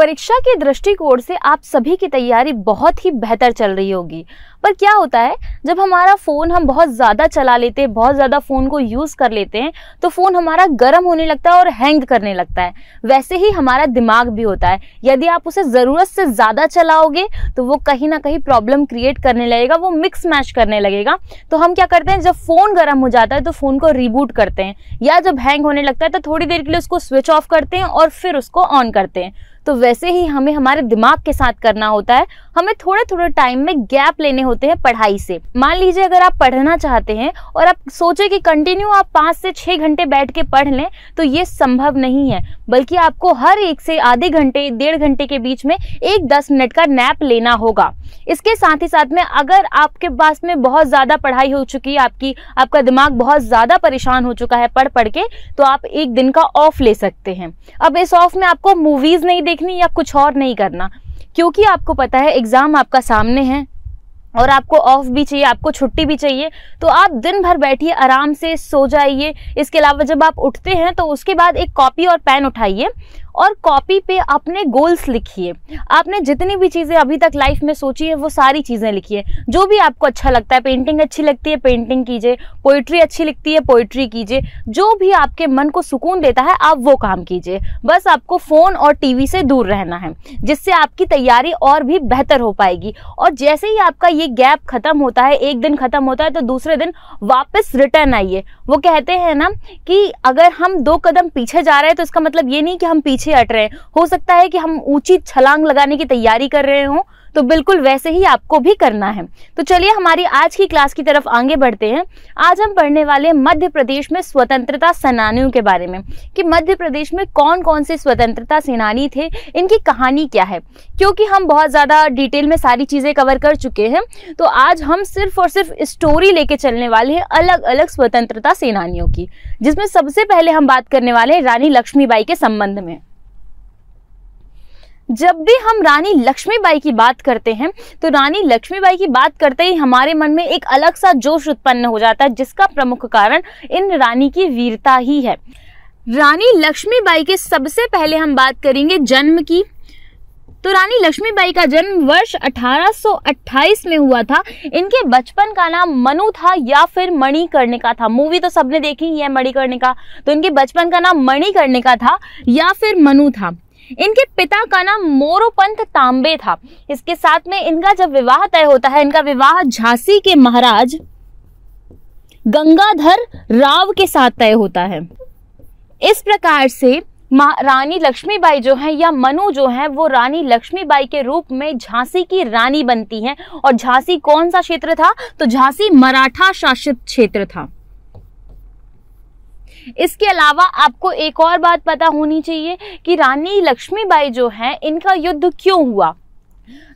परीक्षा के दृष्टिकोण से आप सभी की तैयारी बहुत ही बेहतर चल रही होगी पर क्या होता है जब हमारा फ़ोन हम बहुत ज़्यादा चला लेते हैं बहुत ज़्यादा फ़ोन को यूज़ कर लेते हैं तो फ़ोन हमारा गर्म होने लगता है और हैंग करने लगता है वैसे ही हमारा दिमाग भी होता है यदि आप उसे ज़रूरत से ज़्यादा चलाओगे तो वो कहीं ना कहीं प्रॉब्लम क्रिएट करने लगेगा वो मिक्स मैच करने लगेगा तो हम क्या करते हैं जब फ़ोन गर्म हो जाता है तो फ़ोन को रिबूट करते हैं या जब हैंग होने लगता है तो थोड़ी देर के लिए उसको स्विच ऑफ करते हैं और फिर उसको ऑन करते हैं तो वैसे ही हमें हमारे दिमाग के साथ करना होता है हमें थोड़े थोड़े टाइम में गैप लेने होते हैं पढ़ाई से मान लीजिए अगर आप पढ़ना चाहते हैं और आप सोचे कि कंटिन्यू आप पाँच से छः घंटे बैठ के पढ़ लें तो ये संभव नहीं है बल्कि आपको हर एक से आधे घंटे डेढ़ घंटे के बीच में एक दस मिनट का नैप लेना होगा इसके साथ ही साथ में अगर आपके पास में बहुत ज़्यादा पढ़ाई हो चुकी है आपकी आपका दिमाग बहुत ज़्यादा परेशान हो चुका है पढ़ पढ़ के तो आप एक दिन का ऑफ ले सकते हैं अब इस ऑफ में आपको मूवीज़ नहीं देख देखनी या कुछ और नहीं करना क्योंकि आपको पता है एग्ज़ाम आपका सामने है और आपको ऑफ भी चाहिए आपको छुट्टी भी चाहिए तो आप दिन भर बैठिए आराम से सो जाइए इसके अलावा जब आप उठते हैं तो उसके बाद एक कॉपी और पेन उठाइए और कॉपी पे अपने गोल्स लिखिए आपने जितनी भी चीज़ें अभी तक लाइफ में सोची है वो सारी चीज़ें लिखिए जो भी आपको अच्छा लगता है पेंटिंग अच्छी लगती है पेंटिंग कीजिए पोइट्री अच्छी लिखती है पोइट्री कीजिए जो भी आपके मन को सुकून देता है आप वो काम कीजिए बस आपको फ़ोन और टीवी से दूर रहना है जिससे आपकी तैयारी और भी बेहतर हो पाएगी और जैसे ही आपका ये गैप ख़त्म होता है एक दिन ख़त्म होता है तो दूसरे दिन वापस रिटर्न आइए वो कहते हैं ना कि अगर हम दो कदम पीछे जा रहे हैं तो इसका मतलब ये नहीं कि हम पीछे पीछे हट रहे हैं हो सकता है कि हम ऊंची छलांग लगाने की तैयारी कर रहे हों तो बिल्कुल वैसे ही आपको भी करना है तो चलिए हमारी आज की क्लास की तरफ आगे बढ़ते हैं आज हम पढ़ने वाले मध्य प्रदेश में स्वतंत्रता सेनानियों के बारे में कि मध्य प्रदेश में कौन कौन से स्वतंत्रता सेनानी थे इनकी कहानी क्या है क्योंकि हम बहुत ज़्यादा डिटेल में सारी चीज़ें कवर कर चुके हैं तो आज हम सिर्फ और सिर्फ स्टोरी लेके चलने वाले हैं अलग अलग स्वतंत्रता सेनानियों की जिसमें सबसे पहले हम बात करने वाले हैं रानी लक्ष्मीबाई के संबंध में जब भी हम रानी लक्ष्मीबाई की बात करते हैं तो रानी लक्ष्मीबाई की बात करते ही हमारे मन में एक अलग सा जोश उत्पन्न हो जाता है जिसका प्रमुख कारण इन रानी की वीरता ही है रानी लक्ष्मीबाई के सबसे पहले हम बात करेंगे जन्म की तो रानी लक्ष्मीबाई का जन्म वर्ष 1828 में हुआ था इनके बचपन का नाम मनु था या फिर मणि करने का था मूवी तो सबने देखी ही है मणि करने का तो इनके बचपन का नाम मणि करने का था या फिर मनु था इनके पिता का नाम मोरोपंत तांबे था इसके साथ में इनका जब विवाह तय होता है इनका विवाह झांसी के महाराज गंगाधर राव के साथ तय होता है इस प्रकार से रानी लक्ष्मीबाई जो है या मनु जो है वो रानी लक्ष्मीबाई के रूप में झांसी की रानी बनती हैं और झांसी कौन सा क्षेत्र था तो झांसी मराठा शासित क्षेत्र था इसके अलावा आपको एक और बात पता होनी चाहिए कि रानी लक्ष्मीबाई जो हैं इनका युद्ध क्यों हुआ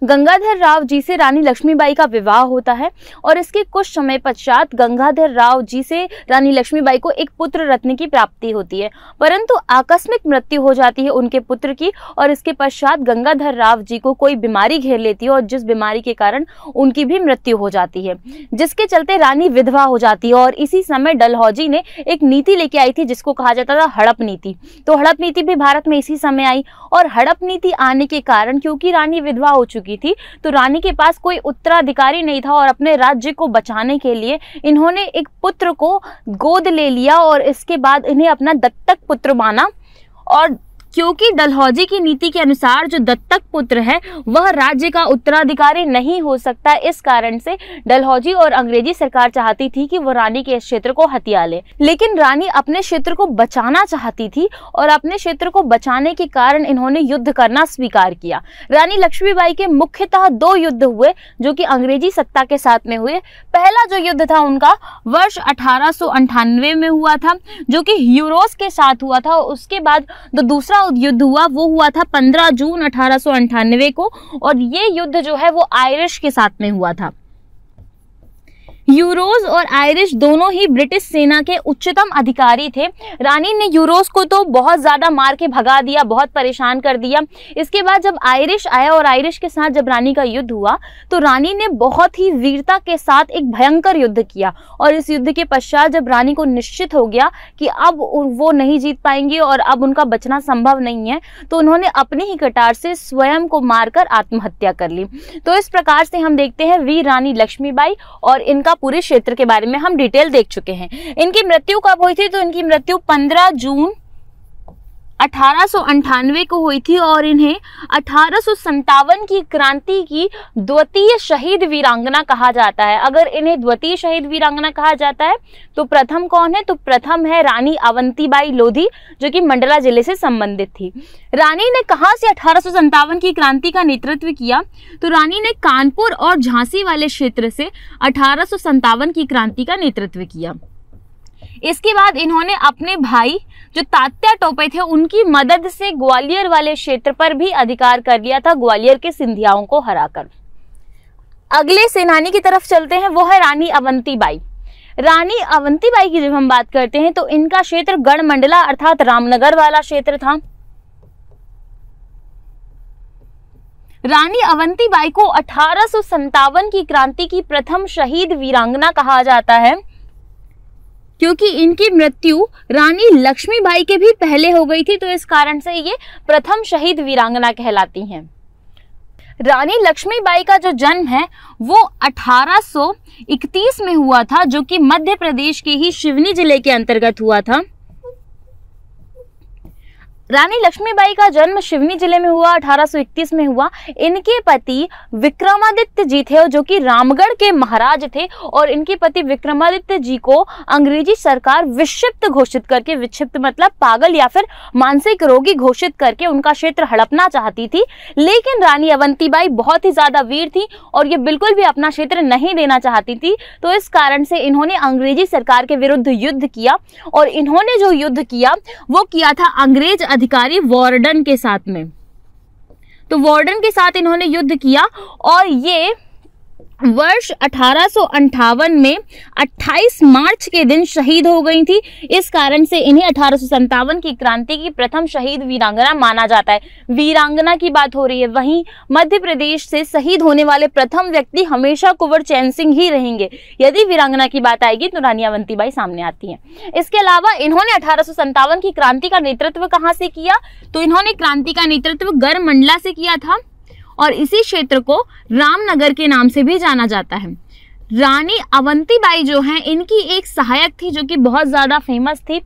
गंगाधर राव जी से रानी लक्ष्मीबाई का विवाह होता है और इसके कुछ समय पश्चात गंगाधर राव जी से रानी लक्ष्मीबाई को एक पुत्र रत्न की प्राप्ति होती है परंतु आकस्मिक मृत्यु हो जाती है उनके पुत्र की और इसके पश्चात गंगाधर राव जी को कोई बीमारी घेर लेती है और जिस बीमारी के कारण उनकी भी मृत्यु हो जाती है जिसके चलते रानी विधवा हो जाती है और इसी समय डलहौजी ने एक नीति लेके आई थी जिसको कहा जाता था हड़प नीति तो हड़प नीति भी भारत में इसी समय आई और हड़प नीति आने के कारण क्योंकि रानी विधवा हो चुकी थी तो रानी के पास कोई उत्तराधिकारी नहीं था और अपने राज्य को बचाने के लिए इन्होंने एक पुत्र को गोद ले लिया और इसके बाद इन्हें अपना दत्तक पुत्र माना और क्योंकि डलहौजी की नीति के अनुसार जो दत्तक पुत्र है वह राज्य का उत्तराधिकारी नहीं हो सकता इस कारण से डलहौजी और अंग्रेजी सरकार चाहती थी कि वो रानी के क्षेत्र को हथिया ले लेकिन रानी अपने क्षेत्र को बचाना चाहती थी और अपने क्षेत्र को बचाने के कारण इन्होंने युद्ध करना स्वीकार किया रानी लक्ष्मीबाई के मुख्यतः दो युद्ध हुए जो की अंग्रेजी सत्ता के साथ में हुए पहला जो युद्ध था उनका वर्ष अठारह में हुआ था जो की यूरोस के साथ हुआ था उसके बाद जो दूसरा युद्ध हुआ वो हुआ था 15 जून अठारह को और ये युद्ध जो है वो आयरिश के साथ में हुआ था यूरोज और आयरिश दोनों ही ब्रिटिश सेना के उच्चतम अधिकारी थे रानी ने यूरोज को तो बहुत ज़्यादा मार के भगा दिया बहुत परेशान कर दिया इसके बाद जब आयरिश आया और आयरिश के साथ जब रानी का युद्ध हुआ तो रानी ने बहुत ही वीरता के साथ एक भयंकर युद्ध किया और इस युद्ध के पश्चात जब रानी को निश्चित हो गया कि अब वो नहीं जीत पाएंगे और अब उनका बचना संभव नहीं है तो उन्होंने अपने ही कटार से स्वयं को मारकर आत्महत्या कर ली तो इस प्रकार से हम देखते हैं वीर रानी लक्ष्मीबाई और इनका पूरे क्षेत्र के बारे में हम डिटेल देख चुके हैं इनकी मृत्यु कब हुई थी तो इनकी मृत्यु पंद्रह जून अठारह को हुई थी और इन्हें अठारह की क्रांति की द्वितीय शहीद वीरांगना कहा जाता है अगर इन्हें द्वितीय शहीद वीरांगना कहा जाता है तो प्रथम कौन है तो प्रथम है रानी अवंतीबाई लोधी जो कि मंडला जिले से संबंधित थी रानी ने कहाँ से अठारह की क्रांति का नेतृत्व किया तो रानी ने कानपुर और झांसी वाले क्षेत्र से अठारह की क्रांति का नेतृत्व किया इसके बाद इन्होंने अपने भाई जो तात्या टोपे थे उनकी मदद से ग्वालियर वाले क्षेत्र पर भी अधिकार कर लिया था ग्वालियर के सिंधियाओं को हराकर अगले सेनानी की तरफ चलते हैं वो है रानी अवंतीबाई रानी अवंतीबाई की जब हम बात करते हैं तो इनका क्षेत्र गढ़ मंडला अर्थात रामनगर वाला क्षेत्र था रानी अवंतीबाई को अठारह की क्रांति की प्रथम शहीद वीरांगना कहा जाता है क्योंकि इनकी मृत्यु रानी लक्ष्मीबाई के भी पहले हो गई थी तो इस कारण से ये प्रथम शहीद वीरांगना कहलाती हैं रानी लक्ष्मीबाई का जो जन्म है वो 1831 में हुआ था जो कि मध्य प्रदेश के ही शिवनी जिले के अंतर्गत हुआ था रानी लक्ष्मीबाई का जन्म शिवनी जिले में हुआ 1831 में हुआ इनके पति विक्रमादित्य जी थे जो कि रामगढ़ के महाराज थे और इनके पति विक्रमादित्य जी को अंग्रेजी सरकार विक्षिप्त घोषित करके विक्षिप्त मतलब पागल या फिर मानसिक रोगी घोषित करके उनका क्षेत्र हड़पना चाहती थी लेकिन रानी अवंतीबाई बहुत ही ज्यादा वीर थी और ये बिल्कुल भी अपना क्षेत्र नहीं देना चाहती थी तो इस कारण से इन्होंने अंग्रेजी सरकार के विरुद्ध युद्ध किया और इन्होंने जो युद्ध किया वो किया था अंग्रेज अधिक अधिकारी वार्डन के साथ में तो वार्डन के साथ इन्होंने युद्ध किया और ये वर्ष अठारह में 28 मार्च के दिन शहीद हो गई थी इस कारण से इन्हें अठारह की क्रांति की प्रथम शहीद वीरांगना माना जाता है वीरांगना की बात हो रही है वहीं मध्य प्रदेश से शहीद होने वाले प्रथम व्यक्ति हमेशा कुंवर चैन सिंह ही रहेंगे यदि वीरांगना की बात आएगी तो रानियावंती बाई सामने आती है इसके अलावा इन्होंने अठारह की क्रांति का नेतृत्व कहाँ से किया तो इन्होंने क्रांति का नेतृत्व गरमंडला से किया था और इसी क्षेत्र को रामनगर के नाम से भी जाना जाता है रानी अवंतीबाई जो हैं इनकी एक सहायक थी जो कि बहुत ज़्यादा फेमस थी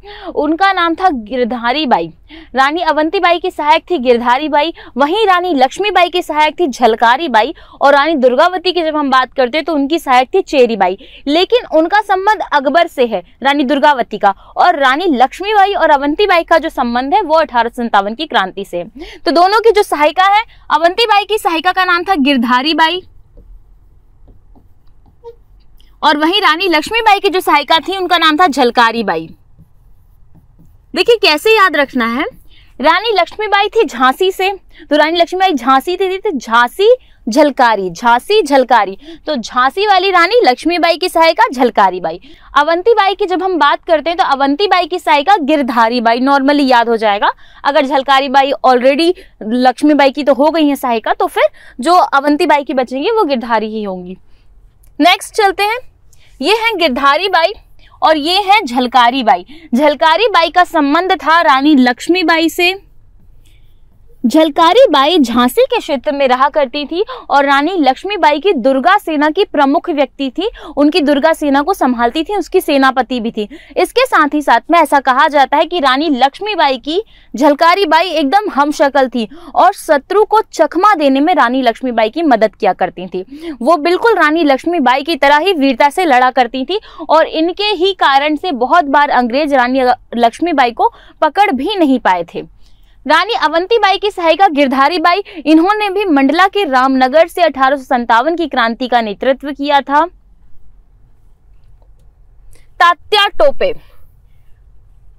उनका नाम था गिरधारी बाई रानी अवंतीबाई की सहायक थी गिरधारी बाई वहीं रानी लक्ष्मीबाई की सहायक थी झलकारी बाई और रानी दुर्गावती की जब हम बात करते हैं तो उनकी सहायक थी चेरी बाई लेकिन उनका संबंध अकबर से है रानी दुर्गावती का और रानी लक्ष्मीबाई और अवंतीबाई का जो संबंध है वो अठारह की क्रांति से है तो दोनों की जो सहायिका है अवंतीबाई की सहायिका का नाम था गिरधारी बाई और वहीं रानी लक्ष्मीबाई की जो सहायिका थी उनका नाम था झलकारी बाई देखिए कैसे याद रखना है रानी लक्ष्मीबाई थी झांसी से तो रानी लक्ष्मीबाई झांसी थी तो झांसी झलकारी झांसी झलकारी तो झांसी वाली रानी लक्ष्मीबाई की सहायिका झलकारी बाई अवंती बाई की जब हम बात करते हैं तो अवंती बाई की सहायिका गिरधारी बाई नॉर्मली याद हो जाएगा अगर झलकारी बाई ऑलरेडी लक्ष्मीबाई की तो हो गई है सहायिका तो फिर जो अवंती बाई की बचेंगी वो गिरधारी ही होंगी नेक्स्ट चलते हैं ये है गिरधारी बाई और ये है झलकारी बाई झलकारी बाई का संबंध था रानी लक्ष्मीबाई से झलकारी बाई झांसी के क्षेत्र में रहा करती थी और रानी लक्ष्मीबाई की दुर्गा सेना की प्रमुख व्यक्ति थी उनकी दुर्गा सेना को संभालती थी उसकी सेनापति भी थी इसके साथ ही साथ में ऐसा कहा जाता है कि रानी लक्ष्मीबाई की झलकारी बाई एकदम हमशकल थी और शत्रु को चकमा देने में रानी लक्ष्मीबाई की मदद किया करती थी वो बिल्कुल रानी लक्ष्मीबाई की तरह ही वीरता से लड़ा करती थी और इनके ही कारण से बहुत बार अंग्रेज रानी लक्ष्मीबाई को पकड़ भी नहीं पाए थे रानी बाई की सहायिका गिरधारी बाई इन्होंने भी मंडला के रामनगर से अठारह की क्रांति का नेतृत्व किया था तात्या टोपे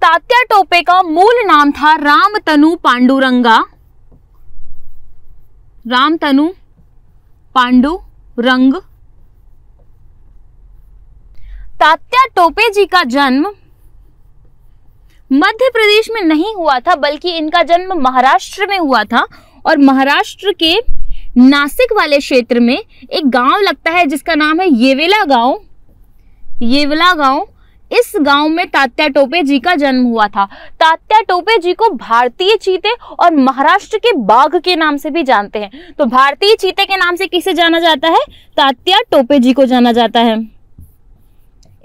तात्या टोपे का मूल नाम था राम तनु पांडुरंगा राम पांडु रंग तात्या टोपे जी का जन्म मध्य प्रदेश में नहीं हुआ था बल्कि इनका जन्म महाराष्ट्र में हुआ था और महाराष्ट्र के नासिक वाले क्षेत्र में एक गांव लगता है जिसका नाम है येवेला गांव येवला गांव इस गांव में तात्या टोपे जी का जन्म हुआ था तात्या टोपे जी को भारतीय चीते और महाराष्ट्र के बाघ के नाम से भी जानते हैं तो भारतीय चीते के नाम से किसे जाना जाता है तात्या टोपे जी को जाना जाता है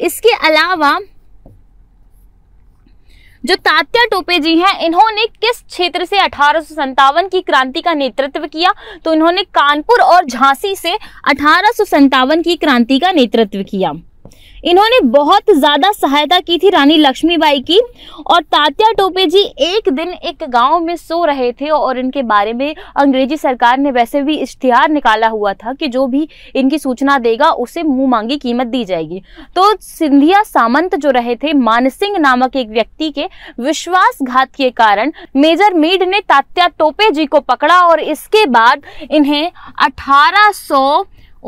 इसके अलावा जो तात्या टोपे जी हैं इन्होंने किस क्षेत्र से अठारह की क्रांति का नेतृत्व किया तो इन्होंने कानपुर और झांसी से अठारह की क्रांति का नेतृत्व किया इन्होंने बहुत ज़्यादा सहायता की थी रानी लक्ष्मीबाई की और तात्या टोपे जी एक दिन एक गांव में सो रहे थे और इनके बारे में अंग्रेजी सरकार ने वैसे भी इश्तिहार निकाला हुआ था कि जो भी इनकी सूचना देगा उसे मुँह मांगी कीमत दी जाएगी तो सिंधिया सामंत जो रहे थे मानसिंह नामक एक व्यक्ति के विश्वासघात के कारण मेजर मीड ने तात्या टोपे जी को पकड़ा और इसके बाद इन्हें अठारह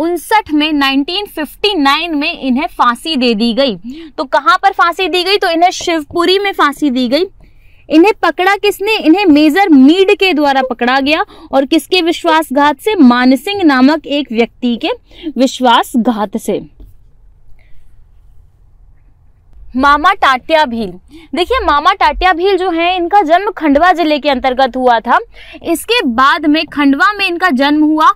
उनसठ में 1959 में इन्हें फांसी दे दी गई तो कहां पर फांसी दी गई तो इन्हें शिवपुरी में फांसी दी गई इन्हें पकड़ा किसने इन्हें मेजर मीड के द्वारा पकड़ा गया और किसके विश्वासघात से मानसिंह नामक एक व्यक्ति के विश्वासघात से मामा टाटिया भील देखिए मामा टाटिया भील जो है इनका जन्म खंडवा जिले के अंतर्गत हुआ था इसके बाद में खंडवा में इनका जन्म हुआ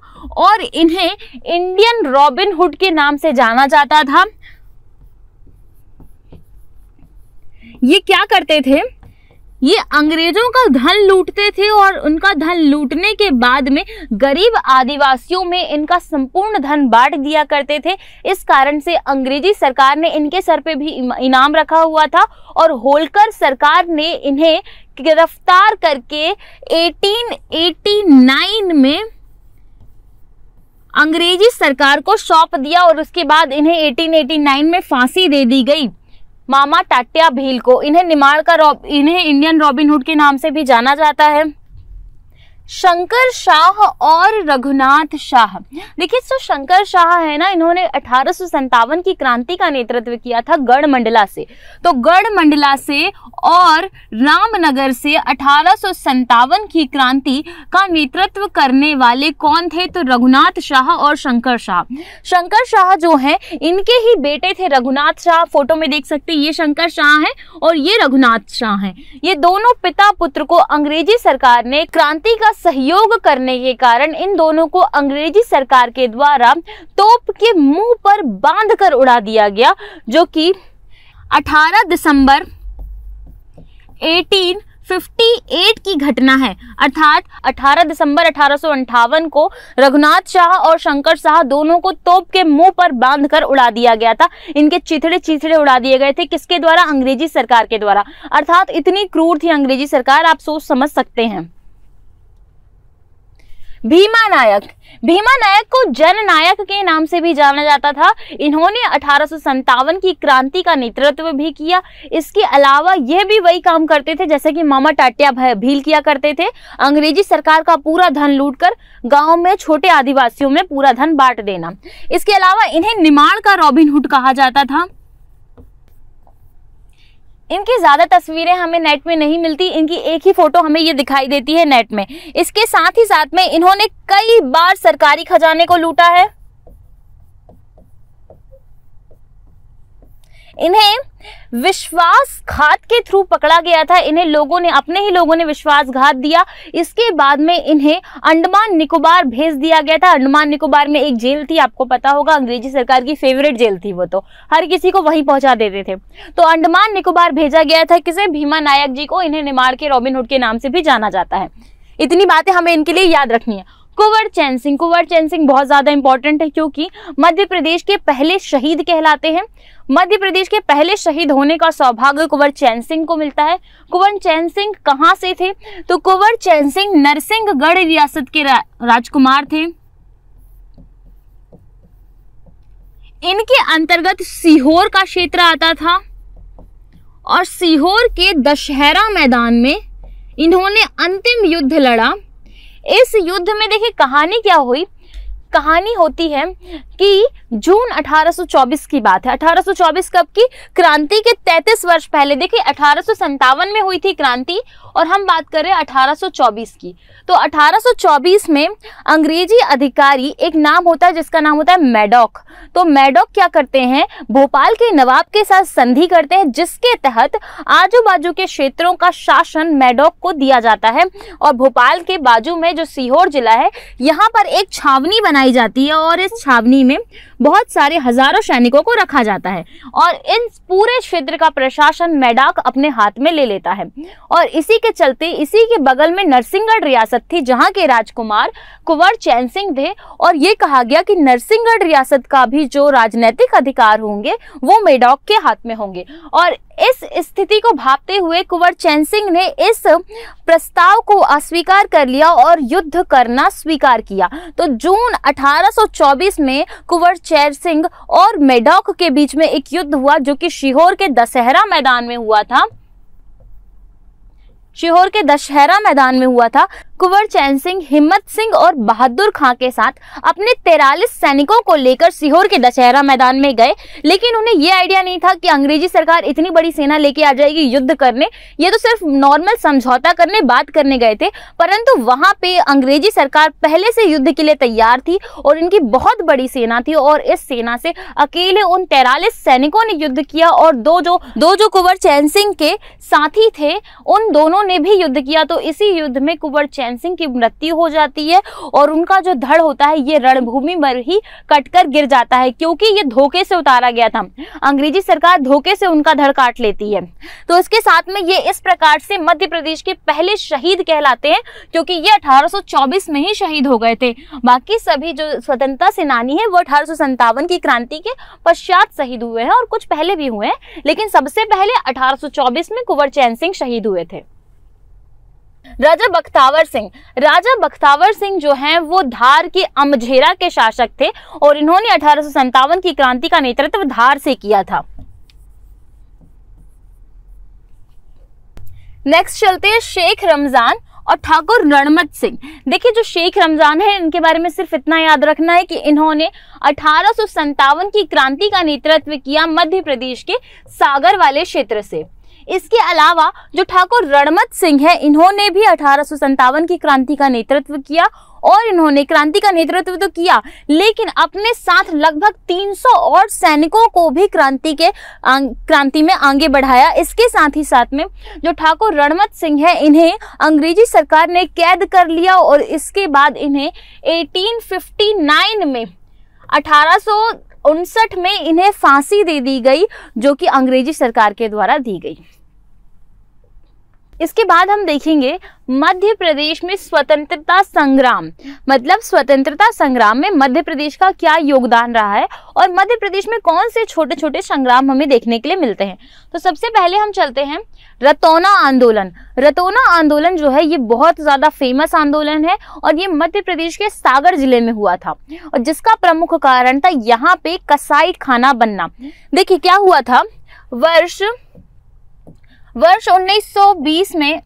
और इन्हें इंडियन रॉबिन हुड के नाम से जाना जाता था ये क्या करते थे ये अंग्रेजों का धन लूटते थे और उनका धन लूटने के बाद में गरीब आदिवासियों में इनका संपूर्ण धन बांट दिया करते थे इस कारण से अंग्रेजी सरकार ने इनके सर पे भी इनाम रखा हुआ था और होलकर सरकार ने इन्हें गिरफ्तार करके 1889 में अंग्रेजी सरकार को सौंप दिया और उसके बाद इन्हें 1889 में फांसी दे दी गई मामा टाटिया भील को इन्हें निमाड़ का इन्हें इंडियन रॉबिनहुड के नाम से भी जाना जाता है शंकर शाह और रघुनाथ शाह देखिए जो शंकर शाह है ना इन्होंने अठारह की क्रांति का नेतृत्व किया था गढ़ मंडला से तो गढ़ मंडला से और रामनगर से अठारह की क्रांति का नेतृत्व करने वाले कौन थे तो रघुनाथ शाह और शंकर शाह शंकर शाह जो है इनके ही बेटे थे रघुनाथ शाह फोटो में देख सकते ये शंकर शाह है और ये रघुनाथ शाह है ये दोनों पिता पुत्र को अंग्रेजी सरकार ने क्रांति का सहयोग करने के कारण इन दोनों को अंग्रेजी सरकार के द्वारा तोप के मुंह पर बांध कर उड़ा दिया गया जो कि 18 दिसंबर 18 58 की घटना है अर्थात 18 दिसंबर अठारह को रघुनाथ शाह और शंकर शाह दोनों को तोप के मुंह पर बांधकर उड़ा दिया गया था इनके चिथड़े चिथड़े उड़ा दिए गए थे किसके द्वारा अंग्रेजी सरकार के द्वारा अर्थात इतनी क्रूर थी अंग्रेजी सरकार आप सोच समझ सकते हैं भीमा नायक भीमा नायक को जन नायक के नाम से भी जाना जाता था इन्होंने अठारह की क्रांति का नेतृत्व भी किया इसके अलावा यह भी वही काम करते थे जैसे कि मामा टाटिया भील किया करते थे अंग्रेजी सरकार का पूरा धन लूटकर गांव में छोटे आदिवासियों में पूरा धन बांट देना इसके अलावा इन्हें निमाड़ का रॉबिनहुड कहा जाता था इनकी ज़्यादा तस्वीरें हमें नेट में नहीं मिलती इनकी एक ही फ़ोटो हमें ये दिखाई देती है नेट में इसके साथ ही साथ में इन्होंने कई बार सरकारी खजाने को लूटा है इन्हें विश्वासघात के थ्रू पकड़ा गया था इन्हें लोगों ने अपने ही लोगों ने विश्वासघात दिया इसके बाद में इन्हें अंडमान निकोबार भेज दिया गया था अंडमान निकोबार में एक जेल थी आपको पता होगा अंग्रेजी सरकार की फेवरेट जेल थी वो तो हर किसी को वहीं पहुंचा देते थे तो अंडमान निकोबार भेजा गया था किसे भीमा नायक जी को इन्हें निमाड़ के रॉबिनहुड के नाम से भी जाना जाता है इतनी बातें हमें इनके लिए याद रखनी है कुंवर चैन सिंह कुंवर चैन सिंह बहुत ज्यादा इंपॉर्टेंट है क्योंकि मध्य प्रदेश के पहले शहीद कहलाते हैं मध्य प्रदेश के पहले शहीद होने का सौभाग्य कुंवर चैन सिंह को मिलता है कुंवर चैन सिंह कहाँ से थे तो कुंवर चैन सिंह नरसिंहगढ़ रियासत के रा, राजकुमार थे इनके अंतर्गत सीहोर का क्षेत्र आता था और सीहोर के दशहरा मैदान में इन्होंने अंतिम युद्ध लड़ा इस युद्ध में देखिए कहानी क्या हुई कहानी होती है कि जून 1824 की बात है 1824 कब की क्रांति के 33 वर्ष पहले देखिए अठारह में हुई थी क्रांति और हम बात करें 1824 की तो 1824 में अंग्रेजी अधिकारी एक नाम होता है जिसका नाम होता है मैडॉक तो मैडॉक क्या करते हैं भोपाल के नवाब के साथ संधि करते हैं जिसके तहत आजू बाजू के क्षेत्रों का शासन मैडॉक को दिया जाता है और भोपाल के बाजू में जो सीहोर जिला है यहाँ पर एक छावनी बनाई बनाई जाती है और इस छावनी में बहुत सारे हजारों सैनिकों को रखा जाता है और इन पूरे क्षेत्र का प्रशासन मैडाक अपने हाथ में ले लेता है और इसी के चलते इसी के बगल में नरसिंहगढ़ रियासत थी जहाँ के राजकुमार कुंवर चैन सिंह थे और ये कहा गया कि नरसिंहगढ़ रियासत का भी जो राजनैतिक अधिकार होंगे वो मेडॉक के हाथ में होंगे और इस स्थिति को भापते हुए कुंवर चैन सिंह ने इस प्रस्ताव को अस्वीकार कर लिया और युद्ध करना स्वीकार किया तो जून 1824 में कुंवर चैन सिंह और मेडॉक के बीच में एक युद्ध हुआ जो कि शिहोर के दशहरा मैदान में हुआ था शिहोर के दशहरा मैदान में हुआ था कुंवर चैन सिंह हिम्मत सिंह और बहादुर खां के साथ अपने तेरालीस सैनिकों को लेकर सीहोर के दशहरा मैदान में गए लेकिन उन्हें यह आइडिया नहीं था कि अंग्रेजी सरकार इतनी बड़ी सेना लेके आ जाएगी युद्ध करने ये तो सिर्फ नॉर्मल समझौता करने बात करने गए थे परंतु वहां पे अंग्रेजी सरकार पहले से युद्ध के लिए तैयार थी और इनकी बहुत बड़ी सेना थी और इस सेना से अकेले उन तेरालीस सैनिकों ने युद्ध किया और दो जो दो जो कुंवर चैन सिंह के साथी थे उन दोनों ने भी युद्ध किया तो इसी युद्ध में कुंवर चैन मानसिंह की मृत्यु हो जाती है और उनका जो धड़ होता है ये रणभूमि पर ही कटकर गिर जाता है क्योंकि ये धोखे से उतारा गया था अंग्रेजी सरकार धोखे से उनका धड़ काट लेती है तो इसके साथ में ये इस प्रकार से मध्य प्रदेश के पहले शहीद कहलाते हैं क्योंकि ये अठारह में ही शहीद हो गए थे बाकी सभी जो स्वतंत्रता सेनानी है वो अठारह की क्रांति के पश्चात शहीद हुए हैं और कुछ पहले भी हुए हैं लेकिन सबसे पहले अठारह में कुंवर चैन सिंह शहीद हुए थे राजा बख्तावर सिंह राजा बख्तावर सिंह जो हैं वो धार के अमझेरा के शासक थे और इन्होंने अठारह की क्रांति का नेतृत्व धार से किया था नेक्स्ट चलते हैं शेख रमजान और ठाकुर रणमत सिंह देखिए जो शेख रमजान है इनके बारे में सिर्फ इतना याद रखना है कि इन्होंने अठारह की क्रांति का नेतृत्व किया मध्य प्रदेश के सागर वाले क्षेत्र से इसके अलावा जो ठाकुर रणमत सिंह है इन्होंने भी अठारह की क्रांति का नेतृत्व किया और इन्होंने क्रांति का नेतृत्व तो किया लेकिन अपने साथ लगभग 300 और सैनिकों को भी क्रांति के क्रांति में आगे बढ़ाया इसके साथ ही साथ में जो ठाकुर रणमत सिंह है इन्हें अंग्रेजी सरकार ने कैद कर लिया और इसके बाद इन्हें 1859 में उनसठ में इन्हें फांसी दे दी गई जो कि अंग्रेजी सरकार के द्वारा दी गई इसके बाद हम देखेंगे मध्य प्रदेश में स्वतंत्रता संग्राम मतलब स्वतंत्रता संग्राम में मध्य प्रदेश का क्या योगदान रहा है और मध्य प्रदेश में कौन से छोटे छोटे संग्राम हमें देखने के लिए मिलते हैं तो सबसे पहले हम चलते हैं रतौना आंदोलन रतौना आंदोलन जो है ये बहुत ज़्यादा फेमस आंदोलन है और ये मध्य प्रदेश के सागर जिले में हुआ था और जिसका प्रमुख कारण था यहाँ पे कसाई खाना बनना देखिए क्या हुआ था वर्ष वर्ष 1920 में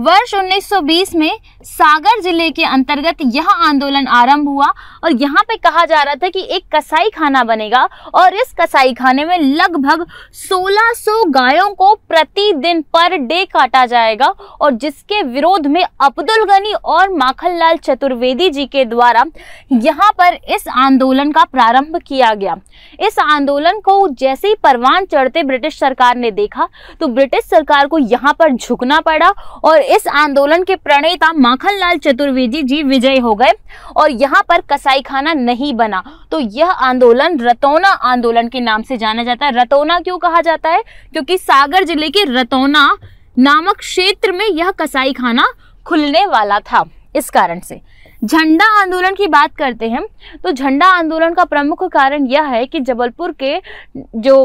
वर्ष 1920 में सागर जिले के अंतर्गत यह आंदोलन आरंभ हुआ और यहाँ पे कहा जा रहा था कि एक कसाई खाना बनेगा और इस कसाई खाने में लगभग 1600 गायों को प्रतिदिन पर डे काटा जाएगा और जिसके विरोध में अब्दुल गनी और माखनलाल चतुर्वेदी जी के द्वारा यहाँ पर इस आंदोलन का प्रारंभ किया गया इस आंदोलन को जैसे ही परवान चढ़ते ब्रिटिश सरकार ने देखा तो ब्रिटिश सरकार को यहाँ पर झुकना पड़ा और इस आंदोलन के प्रणेता माखनलाल चतुर्वेदी जी विजय हो गए और यहाँ पर कसाई खाना नहीं बना तो यह आंदोलन रतौना आंदोलन के नाम से जाना जाता है रतौना क्यों कहा जाता है क्योंकि सागर जिले के रतौना नामक क्षेत्र में यह कसाई खाना खुलने वाला था इस कारण से झंडा आंदोलन की बात करते हैं तो झंडा आंदोलन का प्रमुख कारण यह है कि जबलपुर के जो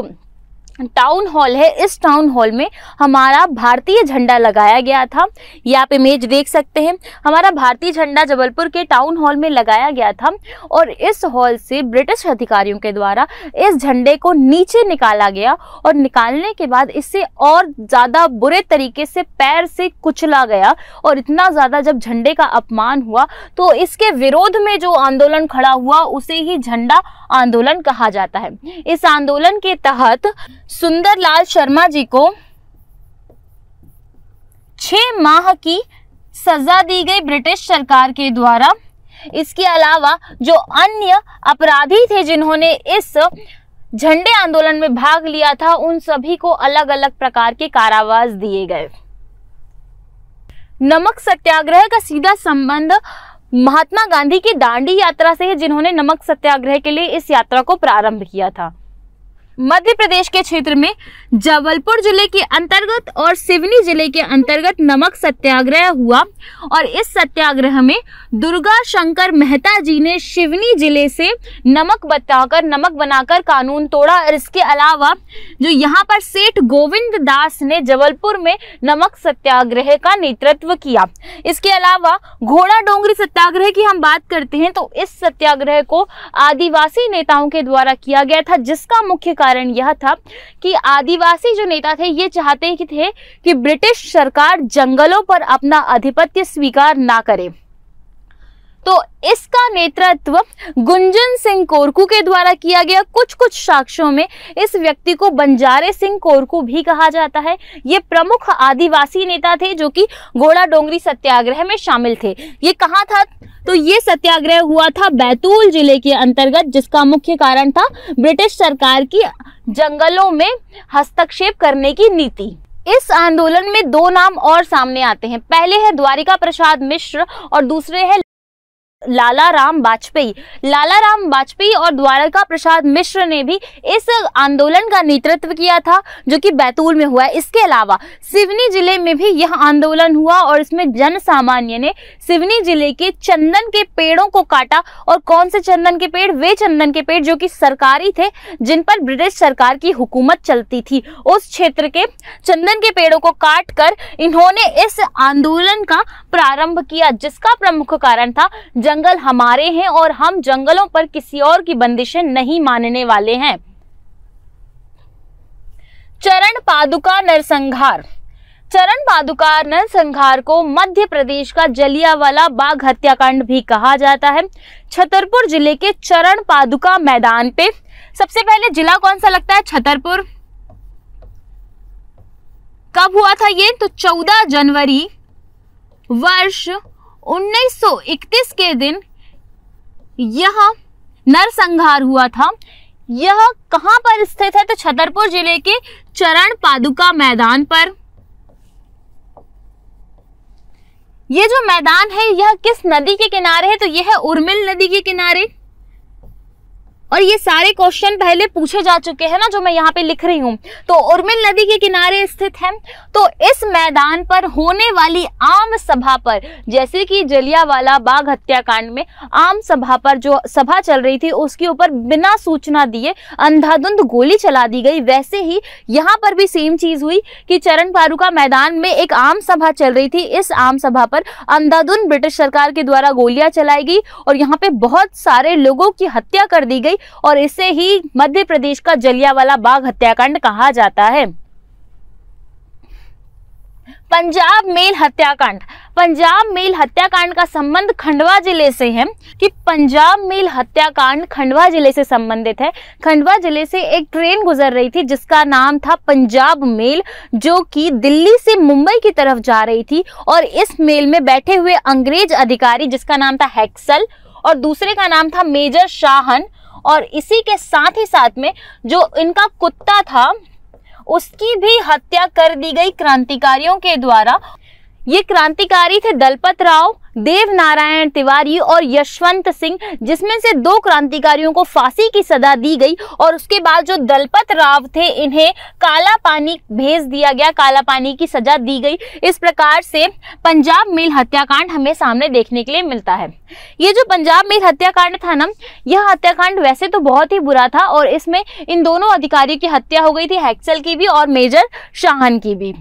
टाउन हॉल है इस टाउन हॉल में हमारा भारतीय झंडा लगाया गया था ये आप इमेज देख सकते हैं हमारा भारतीय झंडा जबलपुर के टाउन हॉल में लगाया गया था और इस हॉल से ब्रिटिश अधिकारियों के द्वारा इस झंडे को नीचे निकाला गया और निकालने के बाद इसे और ज़्यादा बुरे तरीके से पैर से कुचला गया और इतना ज़्यादा जब झंडे का अपमान हुआ तो इसके विरोध में जो आंदोलन खड़ा हुआ उसे ही झंडा आंदोलन कहा जाता है इस आंदोलन के तहत सुंदरलाल शर्मा जी को छ माह की सजा दी गई ब्रिटिश सरकार के द्वारा इसके अलावा जो अन्य अपराधी थे जिन्होंने इस झंडे आंदोलन में भाग लिया था उन सभी को अलग अलग प्रकार के कारावास दिए गए नमक सत्याग्रह का सीधा संबंध महात्मा गांधी की दांडी यात्रा से है जिन्होंने नमक सत्याग्रह के लिए इस यात्रा को प्रारंभ किया था मध्य प्रदेश के क्षेत्र में जबलपुर जिले के अंतर्गत और सिवनी जिले के अंतर्गत नमक सत्याग्रह हुआ और इस सत्याग्रह में दुर्गा शंकर मेहता जी ने सिवनी जिले से नमक बताकर नमक बनाकर कानून तोड़ा और इसके अलावा जो यहाँ पर सेठ गोविंद दास ने जबलपुर में नमक सत्याग्रह का नेतृत्व किया इसके अलावा घोड़ा डोंगरी सत्याग्रह की हम बात करते हैं तो इस सत्याग्रह को आदिवासी नेताओं के द्वारा किया गया था जिसका मुख्य कारण कारण यह था कि आदिवासी जो नेता थे ये चाहते थे कि ब्रिटिश सरकार जंगलों पर अपना आधिपत्य स्वीकार ना करे तो इसका नेतृत्व गुंजन सिंह कोरकू के द्वारा किया गया कुछ कुछ साक्ष्यों में इस व्यक्ति को बंजारे सिंह कोरकू भी कहा जाता है ये प्रमुख आदिवासी नेता थे जो कि घोड़ा डोंगरी सत्याग्रह में शामिल थे ये कहाँ था तो ये सत्याग्रह हुआ था बैतूल जिले के अंतर्गत जिसका मुख्य कारण था ब्रिटिश सरकार की जंगलों में हस्तक्षेप करने की नीति इस आंदोलन में दो नाम और सामने आते हैं पहले है द्वारिका प्रसाद मिश्र और दूसरे है लाला राम वाजपेयी लाला राम वाजपेयी और द्वारका प्रसाद मिश्र ने भी इस आंदोलन का नेतृत्व किया था जो कि बैतूल में हुआ है इसके अलावा सिवनी जिले में भी यह आंदोलन हुआ और इसमें जन सामान्य ने सिवनी जिले के चंदन के पेड़ों को काटा और कौन से चंदन के पेड़ वे चंदन के पेड़ जो कि सरकारी थे जिन पर ब्रिटिश सरकार की हुकूमत चलती थी उस क्षेत्र के चंदन के पेड़ों को काट कर इन्होंने इस आंदोलन का प्रारंभ किया जिसका प्रमुख कारण था जंगल हमारे हैं और हम जंगलों पर किसी और की बंदिशें नहीं मानने वाले हैं चरण पादुका नरसंहार चरण पादुका नरसंहार को मध्य प्रदेश का जलियावाला बाघ हत्याकांड भी कहा जाता है छतरपुर जिले के चरण पादुका मैदान पे सबसे पहले जिला कौन सा लगता है छतरपुर कब हुआ था ये तो 14 जनवरी वर्ष 1931 के दिन यह नरसंहार हुआ था यह कहां पर स्थित है तो छतरपुर जिले के चरण पादुका मैदान पर यह जो मैदान है यह किस नदी के किनारे है तो यह है उर्मिल नदी के किनारे और ये सारे क्वेश्चन पहले पूछे जा चुके हैं ना जो मैं यहाँ पे लिख रही हूँ तो उर्मिल नदी के किनारे स्थित है तो इस मैदान पर होने वाली आम सभा पर जैसे कि जलियावाला बाग हत्याकांड में आम सभा पर जो सभा चल रही थी उसके ऊपर बिना सूचना दिए अंधाधुंध गोली चला दी गई वैसे ही यहाँ पर भी सेम चीज हुई कि चरण पारूका मैदान में एक आम सभा चल रही थी इस आम सभा पर अंधाधुंध ब्रिटिश सरकार के द्वारा गोलियां चलाई गई और यहाँ पे बहुत सारे लोगों की हत्या कर दी गई और इसे ही मध्य प्रदेश का जलियावाला बाग हत्याकांड कहा जाता है पंजाब मेल हत्याकांड पंजाब मेल हत्याकांड का संबंध खंडवा जिले से है कि पंजाब मेल हत्याकांड खंडवा जिले से संबंधित है खंडवा जिले से एक ट्रेन गुजर रही थी जिसका नाम था पंजाब मेल जो कि दिल्ली से मुंबई की तरफ जा रही थी और इस मेल में बैठे हुए अंग्रेज अधिकारी जिसका नाम था हेक्सल और दूसरे का नाम था मेजर शाहन और इसी के साथ ही साथ में जो इनका कुत्ता था उसकी भी हत्या कर दी गई क्रांतिकारियों के द्वारा ये क्रांतिकारी थे दलपत राव देव नारायण तिवारी और यशवंत सिंह जिसमें से दो क्रांतिकारियों को फांसी की सजा दी गई और उसके बाद जो दलपत राव थे इन्हें काला पानी भेज दिया गया काला पानी की सजा दी गई इस प्रकार से पंजाब मिल हत्याकांड हमें सामने देखने के लिए मिलता है ये जो पंजाब मिल हत्याकांड था ना यह हत्याकांड वैसे तो बहुत ही बुरा था और इसमें इन दोनों अधिकारियों की हत्या हो गई थी हैक्सल की भी और मेजर शाहन की भी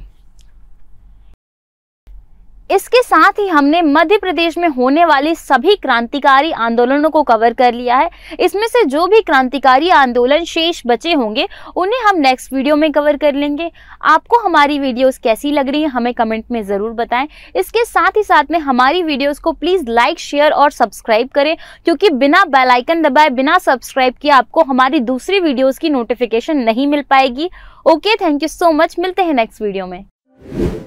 इसके साथ ही हमने मध्य प्रदेश में होने वाली सभी क्रांतिकारी आंदोलनों को कवर कर लिया है इसमें से जो भी क्रांतिकारी आंदोलन शेष बचे होंगे उन्हें हम नेक्स्ट वीडियो में कवर कर लेंगे आपको हमारी वीडियोस कैसी लग रही हैं हमें कमेंट में ज़रूर बताएं इसके साथ ही साथ में हमारी वीडियोस को प्लीज़ लाइक शेयर और सब्सक्राइब करें क्योंकि बिना बेलाइकन दबाए बिना सब्सक्राइब किए आपको हमारी दूसरी वीडियोज़ की नोटिफिकेशन नहीं मिल पाएगी okay thank you so much मिलते हैं नेक्स्ट वीडियो में